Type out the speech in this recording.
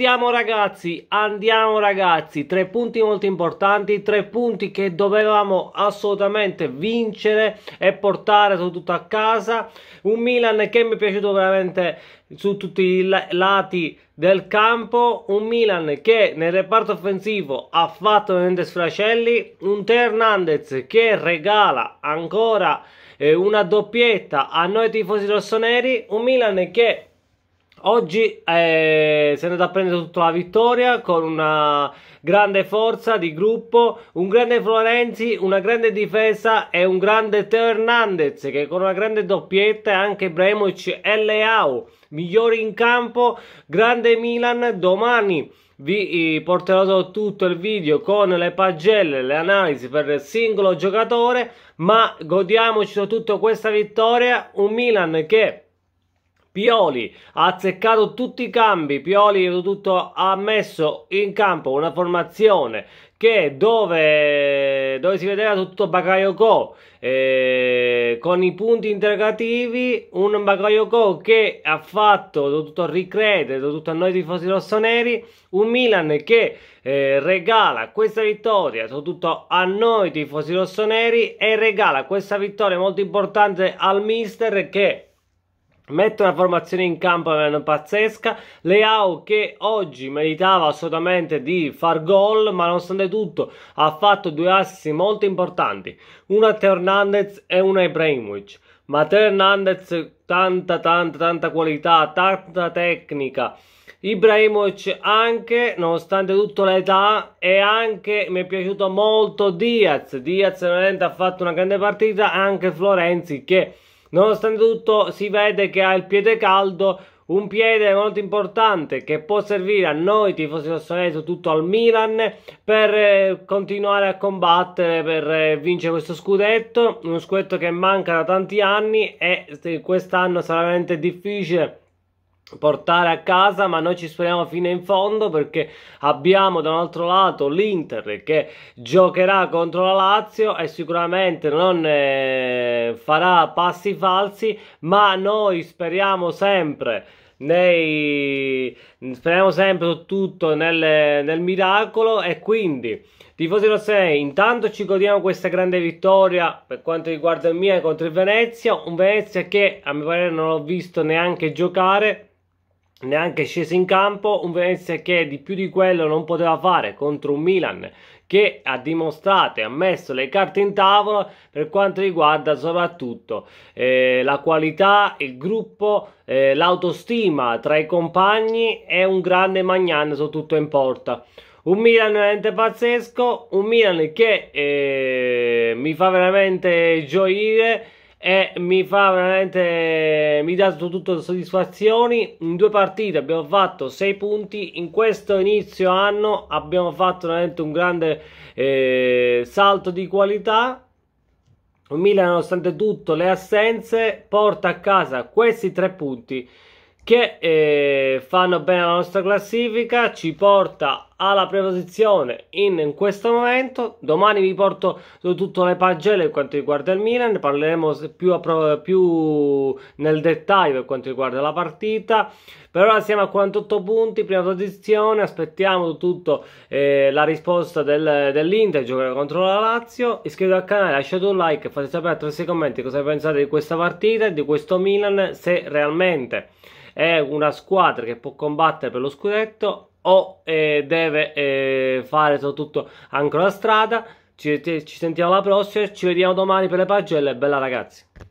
Andiamo ragazzi, andiamo ragazzi, tre punti molto importanti, tre punti che dovevamo assolutamente vincere e portare tutto a casa. Un Milan che mi è piaciuto veramente su tutti i lati del campo, un Milan che nel reparto offensivo ha fatto veramente sfracelli, un Teo Hernandez che regala ancora eh, una doppietta a noi tifosi rossoneri, un Milan che Oggi eh, si è andato a prendere tutta la vittoria con una grande forza di gruppo, un grande Florenzi, una grande difesa e un grande Teo Hernandez che con una grande doppietta e anche Bremovic e Leao, migliori in campo, grande Milan domani. Vi eh, porterò tutto il video con le pagelle, le analisi per singolo giocatore, ma godiamoci tutta questa vittoria, un Milan che Pioli ha azzeccato tutti i cambi, Pioli tutto, ha messo in campo una formazione che dove, dove si vedeva tutto Bakayoko eh, con i punti interrogativi, un Bakayoko che ha fatto, tutto ricredere, tutto a noi tifosi rossoneri, un Milan che eh, regala questa vittoria, soprattutto a noi tifosi rossoneri e regala questa vittoria molto importante al mister che Mette una formazione in campo pazzesca. Leao che oggi meritava assolutamente di far gol, ma nonostante tutto ha fatto due assi molto importanti. Una a Teo Hernandez e una a Ibrahimovic. Ma Teo Hernandez tanta tanta tanta qualità, tanta tecnica. Ibrahimovic anche, nonostante tutto l'età, e anche mi è piaciuto molto Diaz. Diaz veramente ha fatto una grande partita, anche Florenzi che Nonostante tutto si vede che ha il piede caldo, un piede molto importante che può servire a noi tifosi rossoneri, soprattutto al Milan, per eh, continuare a combattere, per eh, vincere questo scudetto, uno scudetto che manca da tanti anni e eh, quest'anno sarà veramente difficile portare a casa ma noi ci speriamo fino in fondo perché abbiamo da un altro lato l'Inter che giocherà contro la Lazio e sicuramente non eh, farà passi falsi ma noi speriamo sempre nei, speriamo sempre tutto nel, nel miracolo e quindi tifosi rossoneri intanto ci godiamo questa grande vittoria per quanto riguarda il mio contro il Venezia un Venezia che a mio parere non l'ho visto neanche giocare neanche sceso in campo, un Venezia che di più di quello non poteva fare contro un Milan che ha dimostrato e ha messo le carte in tavola per quanto riguarda soprattutto eh, la qualità, il gruppo, eh, l'autostima tra i compagni e un grande Magnan soprattutto in porta. Un Milan veramente pazzesco, un Milan che eh, mi fa veramente gioire e mi fa veramente mi dà tutto soddisfazioni in due partite abbiamo fatto sei punti in questo inizio anno abbiamo fatto veramente un grande eh, salto di qualità Milan nonostante tutto le assenze porta a casa questi tre punti che eh, fanno bene la nostra classifica, ci porta alla preposizione in, in, questo momento. Domani vi porto su tutte le pagelle per quanto riguarda il Milan, parleremo più, più nel dettaglio per quanto riguarda la partita. Per ora siamo a 48 punti, prima posizione, aspettiamo tutto eh, la risposta del, dell'Inter, giocare contro la Lazio. Iscrivetevi al canale, lasciate un like, e fate sapere attraverso i commenti cosa pensate di questa partita e di questo Milan, se realmente è una squadra che può combattere per lo scudetto o eh, deve eh, fare soprattutto ancora la strada. Ci, ci sentiamo alla prossima, ci vediamo domani per le pagelle. Bella ragazzi!